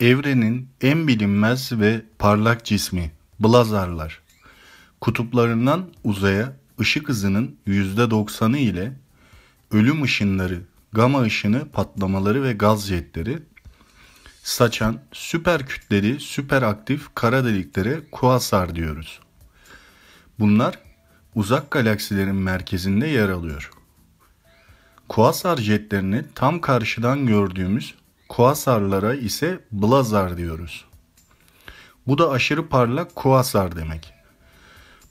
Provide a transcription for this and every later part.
Evrenin en bilinmez ve parlak cismi blazarlar. Kutuplarından uzaya ışık hızının %90'ı ile ölüm ışınları, gama ışını patlamaları ve gaz jetleri saçan süper kütleli süper aktif kara deliklere kuasar diyoruz. Bunlar uzak galaksilerin merkezinde yer alıyor. Kuasar jetlerini tam karşıdan gördüğümüz kuasarlara ise blazar diyoruz. Bu da aşırı parlak kuasar demek.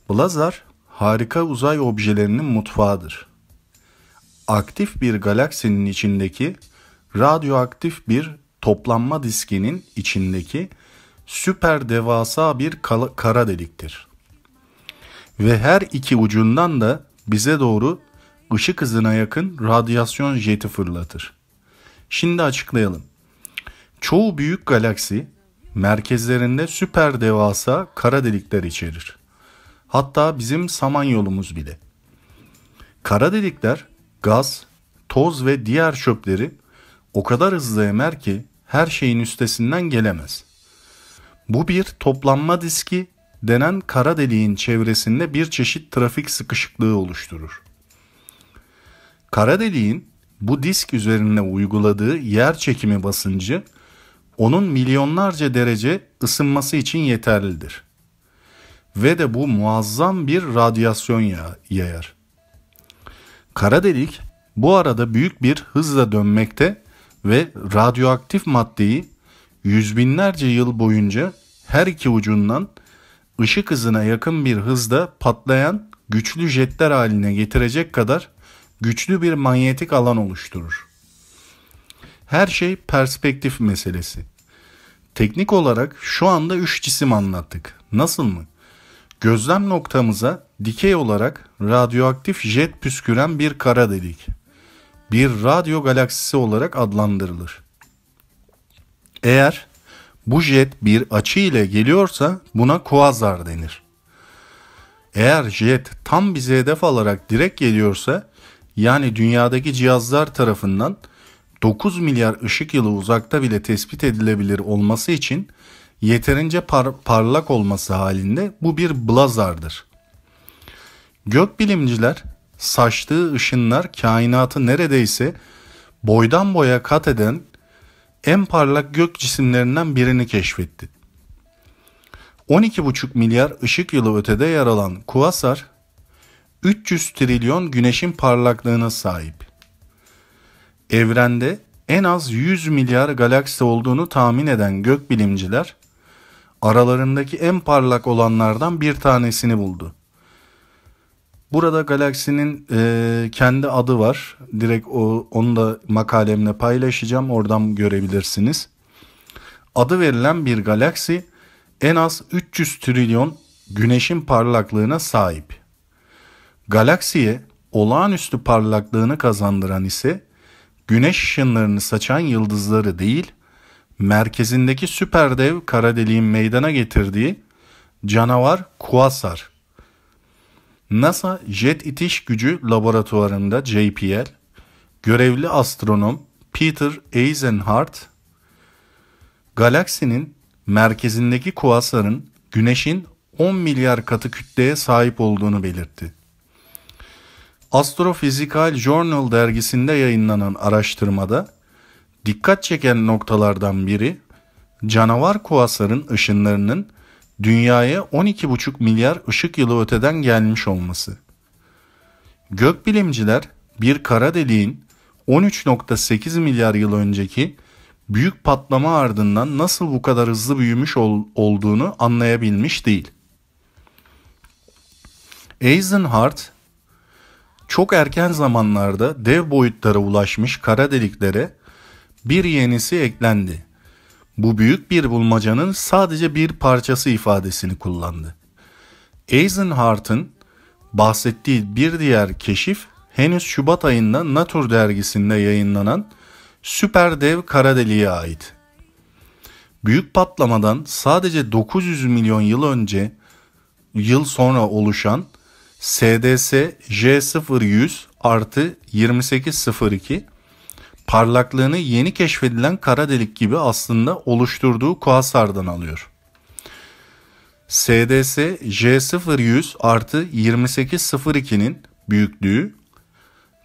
Blazar harika uzay objelerinin mutfağıdır. Aktif bir galaksinin içindeki radyoaktif bir toplanma diskinin içindeki süper devasa bir kara deliktir. Ve her iki ucundan da bize doğru ışık hızına yakın radyasyon jeti fırlatır. Şimdi açıklayalım. Çoğu büyük galaksi merkezlerinde süper devasa kara delikler içerir. Hatta bizim samanyolumuz bile. Kara delikler gaz, toz ve diğer çöpleri o kadar hızlı emer ki her şeyin üstesinden gelemez. Bu bir toplanma diski denen kara deliğin çevresinde bir çeşit trafik sıkışıklığı oluşturur. Kara deliğin bu disk üzerine uyguladığı yer çekimi basıncı onun milyonlarca derece ısınması için yeterlidir. Ve de bu muazzam bir radyasyon yayar. Kara delik bu arada büyük bir hızla dönmekte ve radyoaktif maddeyi yüz binlerce yıl boyunca her iki ucundan ışık hızına yakın bir hızda patlayan güçlü jetler haline getirecek kadar güçlü bir manyetik alan oluşturur. Her şey perspektif meselesi. Teknik olarak şu anda üç cisim anlattık. Nasıl mı? Gözlem noktamıza dikey olarak radyoaktif jet püsküren bir kara delik. Bir radyo galaksisi olarak adlandırılır. Eğer bu jet bir açı ile geliyorsa buna kuazar denir. Eğer jet tam bize hedef alarak direkt geliyorsa yani dünyadaki cihazlar tarafından 9 milyar ışık yılı uzakta bile tespit edilebilir olması için yeterince par parlak olması halinde bu bir blazardır. Gökbilimciler saçtığı ışınlar kainatı neredeyse boydan boya kat eden en parlak gök cisimlerinden birini keşfetti. 12,5 milyar ışık yılı ötede yer alan Kuasar 300 trilyon güneşin parlaklığına sahip evrende en az 100 milyar galaksi olduğunu tahmin eden gökbilimciler aralarındaki en parlak olanlardan bir tanesini buldu. Burada galaksinin e, kendi adı var. Direkt o, onu da makalemle paylaşacağım. Oradan görebilirsiniz. Adı verilen bir galaksi en az 300 trilyon güneşin parlaklığına sahip. Galaksiye olağanüstü parlaklığını kazandıran ise güneş ışınlarını saçan yıldızları değil, merkezindeki süper dev kara deliğin meydana getirdiği canavar kuasar. NASA Jet İtiş Gücü Laboratuvarında JPL, görevli astronom Peter Eisenhardt, galaksinin merkezindeki kuasarın güneşin 10 milyar katı kütleye sahip olduğunu belirtti. Astrophysical Journal dergisinde yayınlanan araştırmada dikkat çeken noktalardan biri canavar kuasarın ışınlarının dünyaya 12,5 milyar ışık yılı öteden gelmiş olması. Gökbilimciler bir kara deliğin 13.8 milyar yıl önceki büyük patlama ardından nasıl bu kadar hızlı büyümüş ol, olduğunu anlayabilmiş değil. Eisenhardt çok erken zamanlarda dev boyutlara ulaşmış kara deliklere bir yenisi eklendi. Bu büyük bir bulmacanın sadece bir parçası ifadesini kullandı. Eisenhart'ın bahsettiği bir diğer keşif henüz Şubat ayında Nature dergisinde yayınlanan Süper Dev Kara Deliğe ait. Büyük patlamadan sadece 900 milyon yıl önce yıl sonra oluşan SDS J0100 artı 2802 parlaklığını yeni keşfedilen kara delik gibi aslında oluşturduğu kuasardan alıyor. SDS J0100 artı 2802'nin büyüklüğü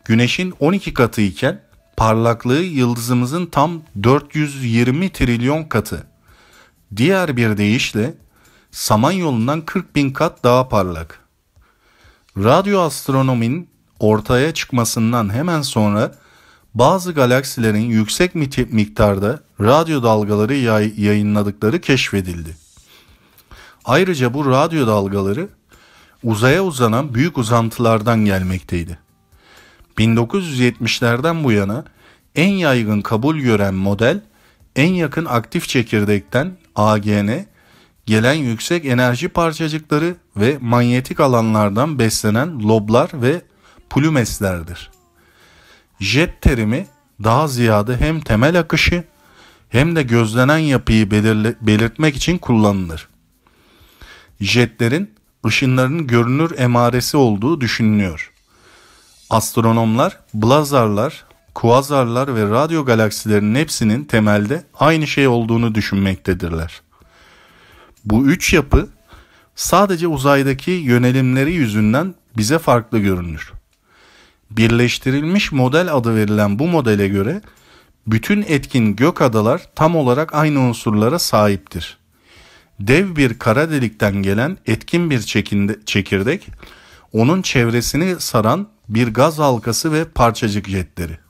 Güneş'in 12 katı iken parlaklığı yıldızımızın tam 420 trilyon katı. Diğer bir deyişle Samanyolu'ndan 40 bin kat daha parlak radyo astronominin ortaya çıkmasından hemen sonra bazı galaksilerin yüksek miktarda radyo dalgaları yayınladıkları keşfedildi. Ayrıca bu radyo dalgaları uzaya uzanan büyük uzantılardan gelmekteydi. 1970'lerden bu yana en yaygın kabul gören model en yakın aktif çekirdekten AGN gelen yüksek enerji parçacıkları ve manyetik alanlardan beslenen loblar ve plümeslerdir. Jet terimi daha ziyade hem temel akışı hem de gözlenen yapıyı belirle, belirtmek için kullanılır. Jetlerin ışınların görünür emaresi olduğu düşünülüyor. Astronomlar, blazarlar, kuazarlar ve radyo galaksilerinin hepsinin temelde aynı şey olduğunu düşünmektedirler. Bu üç yapı sadece uzaydaki yönelimleri yüzünden bize farklı görünür. Birleştirilmiş model adı verilen bu modele göre bütün etkin gök adalar tam olarak aynı unsurlara sahiptir. Dev bir kara delikten gelen etkin bir çekirdek, onun çevresini saran bir gaz halkası ve parçacık jetleri.